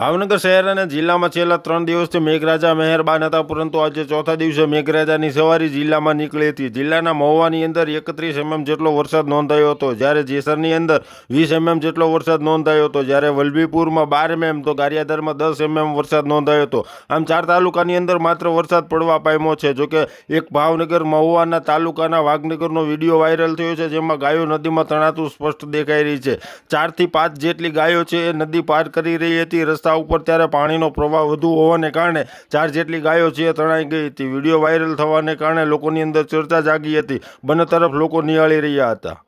ભાવનગર શહેર અને જિલ્લામાં છેલ્લા ત્રણ દિવસથી મેઘરાજા મહેરબાન હતા પરંતુ આજે ચોથા દિવસે મેઘરાજાની સવારી જિલ્લામાં નીકળી હતી જિલ્લાના મહુવાની અંદર એકત્રીસ એમએમ જેટલો વરસાદ નોંધાયો હતો જ્યારે જેસરની અંદર વીસ એમએમ જેટલો વરસાદ નોંધાયો હતો જ્યારે વલભીપુરમાં બાર એમએમ તો ગારિયાધારમાં દસ એમએમ વરસાદ નોંધાયો હતો આમ ચાર તાલુકાની અંદર માત્ર વરસાદ પડવા પામ્યો છે જોકે એક ભાવનગર મહુવાના તાલુકાના વાઘનગરનો વિડીયો વાયરલ થયો છે જેમાં ગાયો નદીમાં તણાતું સ્પષ્ટ દેખાઈ રહી છે ચારથી પાંચ જેટલી ગાયો છે એ નદી પાર કરી રહી હતી રસ્તા ઉપર ત્યારે પાણીનો પ્રવાહ વધુ હોવાને કારણે ચાર જેટલી ગાયો છે તણાઈ ગઈ હતી વિડીયો વાયરલ થવાને કારણે લોકોની અંદર ચર્ચા જાગી હતી બંને તરફ લોકો નિહાળી રહ્યા હતા